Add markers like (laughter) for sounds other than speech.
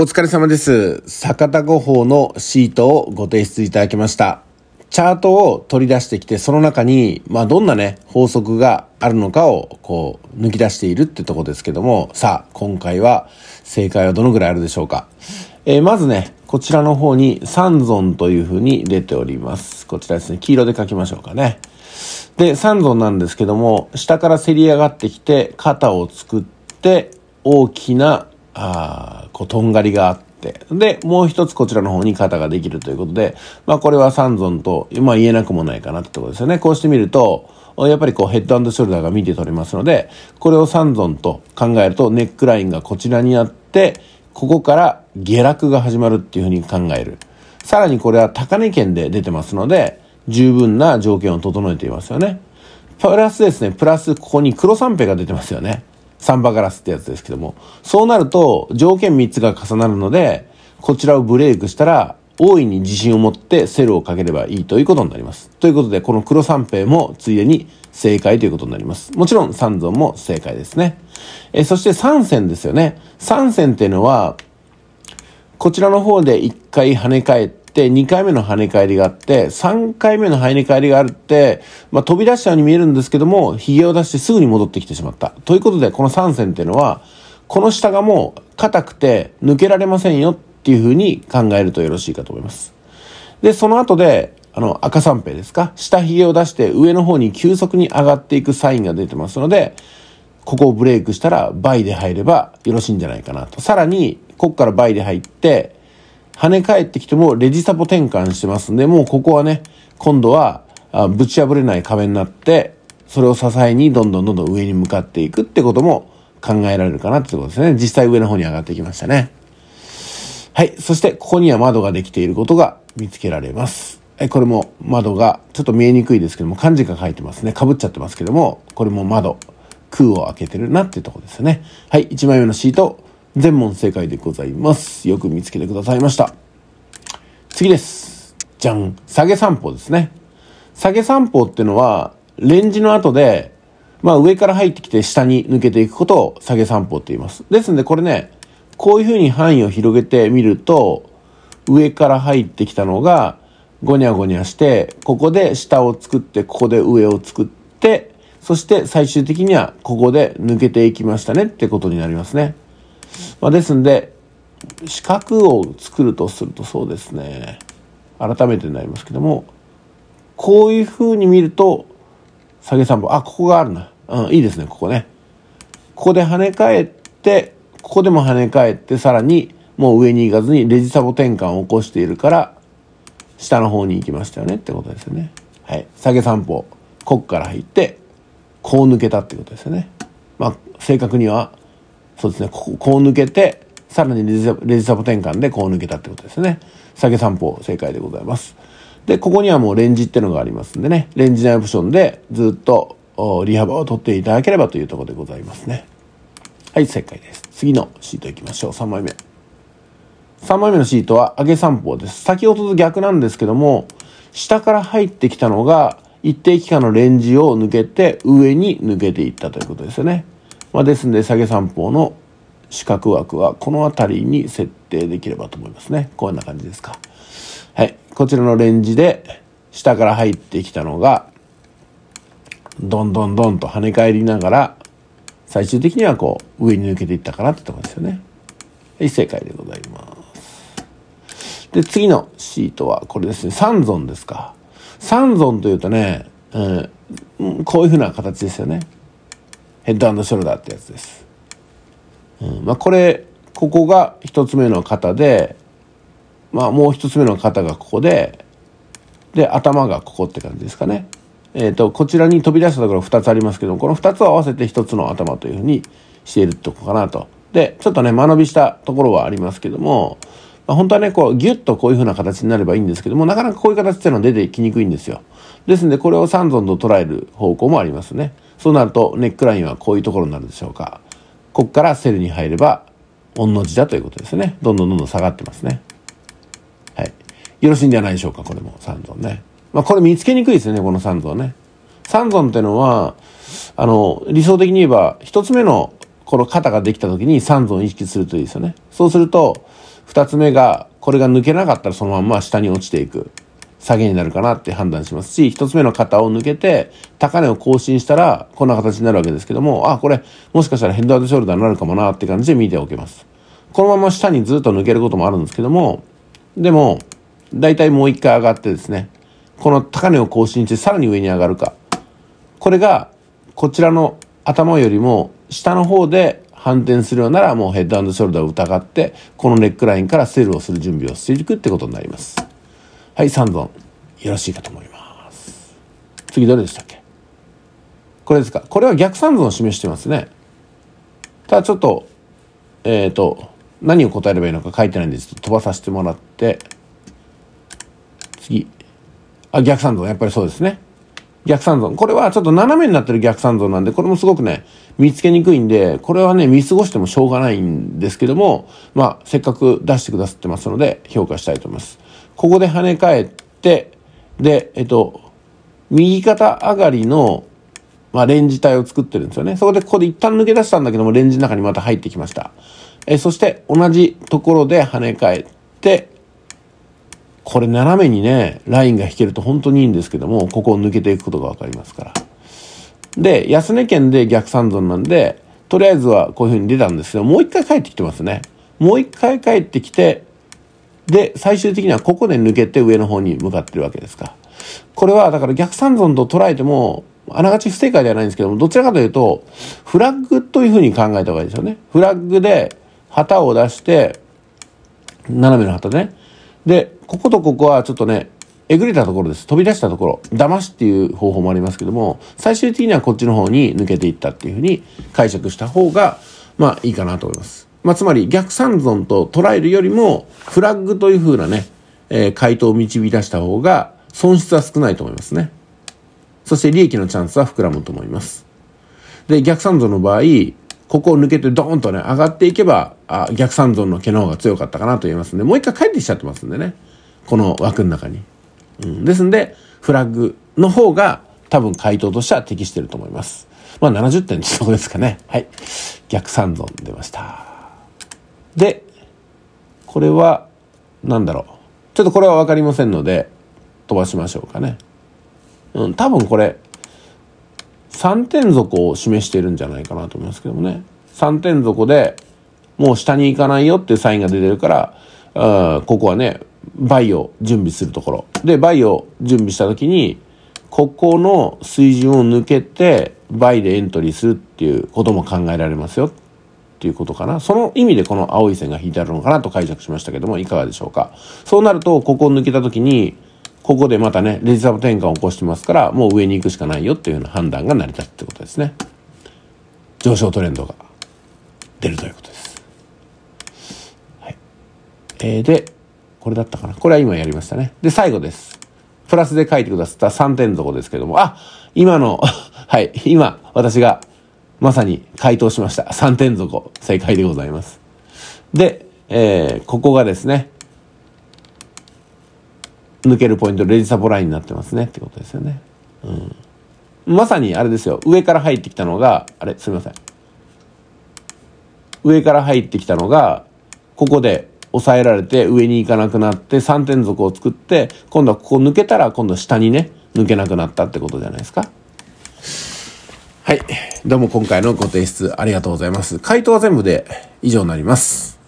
お疲れ様です。坂田五法のシートをご提出いただきました。チャートを取り出してきて、その中に、まあ、どんなね、法則があるのかを、こう、抜き出しているってとこですけども、さあ、今回は、正解はどのぐらいあるでしょうか。えー、まずね、こちらの方に、三尊というふうに出ております。こちらですね、黄色で書きましょうかね。で、三尊なんですけども、下からせり上がってきて、肩を作って、大きなあこう、とんがりがあって、で、もう一つこちらの方に肩ができるということで、まあこれは三尊と、まあ言えなくもないかなってところですよね。こうしてみると、やっぱりこうヘッドショルダーが見て取れますので、これを三尊と考えると、ネックラインがこちらにあって、ここから下落が始まるっていうふうに考える。さらにこれは高値圏で出てますので、十分な条件を整えていますよね。プラスですね、プラスここに黒三平が出てますよね。サンバガラスってやつですけども、そうなると条件3つが重なるので、こちらをブレイクしたら、大いに自信を持ってセルをかければいいということになります。ということで、この黒三平もついでに正解ということになります。もちろん三尊も正解ですね。えそして三線ですよね。三線っていうのは、こちらの方で一回跳ね返って、、2回目の跳ね返りがあって、3回目の跳ね返りがあるって、まあ、飛び出したように見えるんですけども、髭を出してすぐに戻ってきてしまった。ということで、この3戦っていうのは、この下がもう硬くて抜けられませんよっていうふうに考えるとよろしいかと思います。で、その後で、あの、赤三平ですか下髭を出して上の方に急速に上がっていくサインが出てますので、ここをブレイクしたら倍で入ればよろしいんじゃないかなと。さらに、ここから倍で入って、跳ね返ってきてもレジサポ転換してますんで、もうここはね、今度はぶち破れない壁になって、それを支えにどんどんどんどん上に向かっていくってことも考えられるかなってことですね。実際上の方に上がってきましたね。はい。そして、ここには窓ができていることが見つけられます。え、これも窓が、ちょっと見えにくいですけども、漢字が書いてますね。かぶっちゃってますけども、これも窓、空を開けてるなっていうとこですよね。はい。1枚目のシート、全問正解でございます。よく見つけてくださいました。次です。じゃん。下げ散歩ですね。下げ散歩ってのは、レンジの後で、まあ上から入ってきて下に抜けていくことを下げ散歩って言います。ですんでこれね、こういう風に範囲を広げてみると、上から入ってきたのが、ゴニャゴニャして、ここで下を作って、ここで上を作って、そして最終的にはここで抜けていきましたねってことになりますね。まあ、ですんで四角を作るとするとそうですね改めてになりますけどもこういうふうに見ると下げ3歩、あここがあるな、うん、いいですねここねここで跳ね返ってここでも跳ね返ってさらにもう上に行かずにレジサボ転換を起こしているから下の方に行きましたよねってことですよねはい下げ3歩こっから入ってこう抜けたってことですよねまあ正確にはそうですね、ここ、こう抜けて、さらにレジサレジサポ転換でこう抜けたってことですね。下げ散歩、正解でございます。で、ここにはもうレンジってのがありますんでね、レンジ内オプションでずっと利幅を取っていただければというところでございますね。はい、正解です。次のシートいきましょう。3枚目。3枚目のシートは上げ散歩です。先ほどと逆なんですけども、下から入ってきたのが一定期間のレンジを抜けて上に抜けていったということですよね。まあ、ですので下げ三方の四角枠はこの辺りに設定できればと思いますね。こんな感じですか。はい。こちらのレンジで下から入ってきたのが、どんどんどんと跳ね返りながら、最終的にはこう上に抜けていったかなってとこですよね。はい、正解でございます。で、次のシートはこれですね。三尊ですか。三尊というとね、うん、こういうふうな形ですよね。ヘッドショルダーってやつです。うんまあ、これここが1つ目の型で、まあ、もう1つ目の型がここでで頭がここって感じですかね。えーと、こちらに飛び出したところ2つありますけどこの2つを合わせて1つの頭というふうにしているとこかなと。でちょっとね間延びしたところはありますけども、まあ、本当はねこうギュッとこういうふうな形になればいいんですけどもなかなかこういう形っていうのは出てきにくいんですよ。ですのでこれを三尊と捉える方向もありますねそうなるとネックラインはこういうところになるでしょうかここからセルに入れば御の字だということですねどんどんどんどん下がってますねはいよろしいんじゃないでしょうかこれも三尊ねまあこれ見つけにくいですよねこの三尊ね三尊ってのはあの理想的に言えば一つ目のこの肩ができた時に三尊意識するといいですよねそうすると二つ目がこれが抜けなかったらそのまんま下に落ちていく下げになるかなって判断しますし、一つ目の型を抜けて、高値を更新したら、こんな形になるわけですけども、あ、これ、もしかしたらヘッドアウショルダーになるかもなって感じで見ておけます。このまま下にずっと抜けることもあるんですけども、でも、大体もう一回上がってですね、この高値を更新してさらに上に上がるか。これが、こちらの頭よりも下の方で反転するようならもうヘッドショルダーを疑って、このネックラインからセールをする準備をしていくってことになります。はい3本よろしいかと思います次どれでしたっけこれですかこれは逆三分を示してますねただちょっとえっ、ー、と何を答えればいいのか書いてないんでちょっと飛ばさせてもらって次あ逆三分やっぱりそうですね逆三尊。これはちょっと斜めになってる逆三尊なんで、これもすごくね、見つけにくいんで、これはね、見過ごしてもしょうがないんですけども、まあ、せっかく出してくださってますので、評価したいと思います。ここで跳ね返って、で、えっと、右肩上がりの、まあ、レンジ帯を作ってるんですよね。そこでここで一旦抜け出したんだけども、レンジの中にまた入ってきました。えそして同じところで跳ね返って、これ斜めにね、ラインが引けると本当にいいんですけども、ここを抜けていくことがわかりますから。で、安値県で逆三尊なんで、とりあえずはこういう風に出たんですけど、もう一回帰ってきてますね。もう一回帰ってきて、で、最終的にはここで抜けて上の方に向かってるわけですか。これはだから逆三尊と捉えても、あながち不正解ではないんですけども、どちらかというと、フラッグというふうに考えた方がいいですよね。フラッグで旗を出して、斜めの旗ね。で、こことここはちょっとね、えぐれたところです。飛び出したところ。騙しっていう方法もありますけども、最終的にはこっちの方に抜けていったっていうふうに解釈した方が、まあいいかなと思います。まあ、つまり逆三尊と捉えるよりも、フラッグというふうなね、えー、回答を導き出した方が、損失は少ないと思いますね。そして利益のチャンスは膨らむと思います。で、逆三尊の場合、ここを抜けてドーンとね、上がっていけば、あ逆三尊の毛の方が強かったかなと言いますんで、もう一回帰ってきちゃってますんでね。この枠の中に。うん、ですんで、フラッグの方が多分回答としては適してると思います。まあ70点ってとこですかね。はい。逆三尊出ました。で、これは、何だろう。ちょっとこれは分かりませんので、飛ばしましょうかね。うん、多分これ、3点底を示してるんじゃないかなと思いますけどもね。3点底で、もう下に行かないよっていうサインが出てるから、あここはね、バイを準備するところ。で、バイを準備した時に、ここの水準を抜けて、バイでエントリーするっていうことも考えられますよっていうことかな。その意味でこの青い線が引いてあるのかなと解釈しましたけども、いかがでしょうか。そうなると、ここを抜けた時に、ここでまたね、レジサブ転換を起こしてますから、もう上に行くしかないよっていうような判断が成り立つってことですね。上昇トレンドが出るということです。はい。えー、で、これだったかな。これは今やりましたね。で、最後です。プラスで書いてくださった3点のとこですけども、あ今の (laughs) はい、今、私がまさに回答しました。3点底、正解でございます。で、えー、ここがですね、抜けるポイント、レジサポラインになってますねってことですよね。うん。まさにあれですよ、上から入ってきたのが、あれ、すみません。上から入ってきたのが、ここで抑えられて上に行かなくなって3点底を作って、今度はここ抜けたら今度下にね、抜けなくなったってことじゃないですか。はい。どうも今回のご提出ありがとうございます。回答は全部で以上になります。